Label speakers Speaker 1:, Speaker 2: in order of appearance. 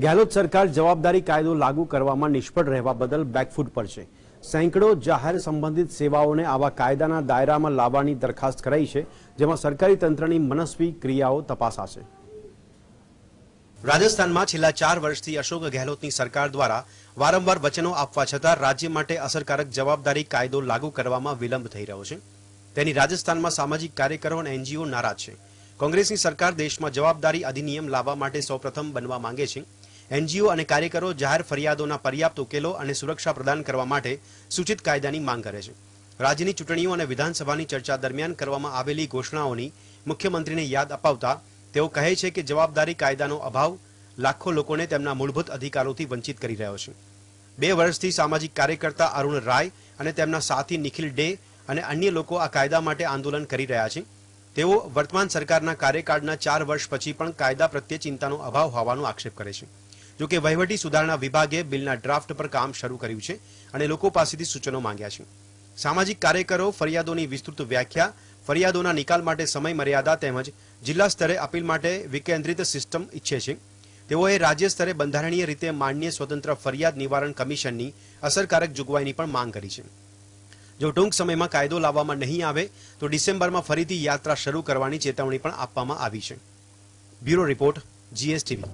Speaker 1: ગેહલોત સરકાર જવાબદારી કાયદો લાગુ કરવામાં નિષ્ફળ રહેવા બદલ બેકફૂટ પર છે સેંકડો જાહેર સંબંધિત સેવાઓને આવા કાયદાના દાયરામાં લાવવાની દરખાસ્ત કરાઈ છે જેમાં સરકારી તંત્રની મનસ્વી ક્રિયાઓ તપાસાશે રાજસ્થાનમાં છેલ્લા ચાર વર્ષથી અશોક ગેહલોતની સરકાર દ્વારા વારંવાર વચનો આપવા છતાં રાજ્ય માટે અસરકારક જવાબદારી કાયદો લાગુ કરવામાં વિલંબ થઈ રહ્યો છે તેની રાજસ્થાનમાં સામાજિક કાર્યકરો અને એનજીઓ નારાજ છે કોંગ્રેસની સરકાર દેશમાં જવાબદારી અધિનિયમ લાવવા માટે સૌપ્રથમ બનવા માંગે છે એનજીઓ અને કાર્યકરો જાહેર ફરિયાદોના પર્યાપ્ત ઉકેલો અને સુરક્ષા પ્રદાન કરવા માટે સૂચિત કાયદાની માંગ કરે છે રાજ્યની ચૂંટણીઓ અને વિધાનસભાની ચર્ચા દરમિયાન કરવામાં આવેલી ઘોષણાઓની મુખ્યમંત્રીને યાદ અપાવતા તેઓ કહે છે કે જવાબદારી કાયદાનો અભાવ લાખો લોકોને તેમના મૂળભૂત અધિકારોથી વંચિત કરી રહ્યો છે બે વર્ષથી સામાજિક કાર્યકર્તા અરુણ રાય અને તેમના સાથી નિખિલ ડે અને અન્ય લોકો આ કાયદા માટે આંદોલન કરી રહ્યા છે તેઓ વર્તમાન સરકારના કાર્યકાળના ચાર વર્ષ પછી પણ કાયદા પ્રત્યે ચિંતાનો અભાવ હોવાનો આક્ષેપ કરે છે જોકે વહીવટી સુધારણા વિભાગે બિલના ડ્રાફ્ટ પર કામ શરૂ કર્યું છે અને લોકો પાસેથી સૂચનો માંગ્યા છે સામાજિક કાર્યકરો ફરિયાદોની વિસ્તૃત વ્યાખ્યા ફરિયાદોના નિકાલ માટે સમય મર્યાદા તેમજ જિલ્લા સ્તરે અપીલ માટે વિકેન્દ્રિત સિસ્ટમ ઈચ્છે છે તેઓએ રાજ્ય સ્તરે બંધારણીય રીતે માન્ય સ્વતંત્ર ફરિયાદ નિવારણ કમિશનની અસરકારક જોગવાઈની પણ માંગ કરી છે જો ટૂંક સમયમાં કાયદો લાવવામાં નહીં આવે તો ડિસેમ્બરમાં ફરીથી યાત્રા શરૂ કરવાની ચેતવણી પણ આપવામાં આવી છે બ્યુરો રિપોર્ટ જીએસટીવી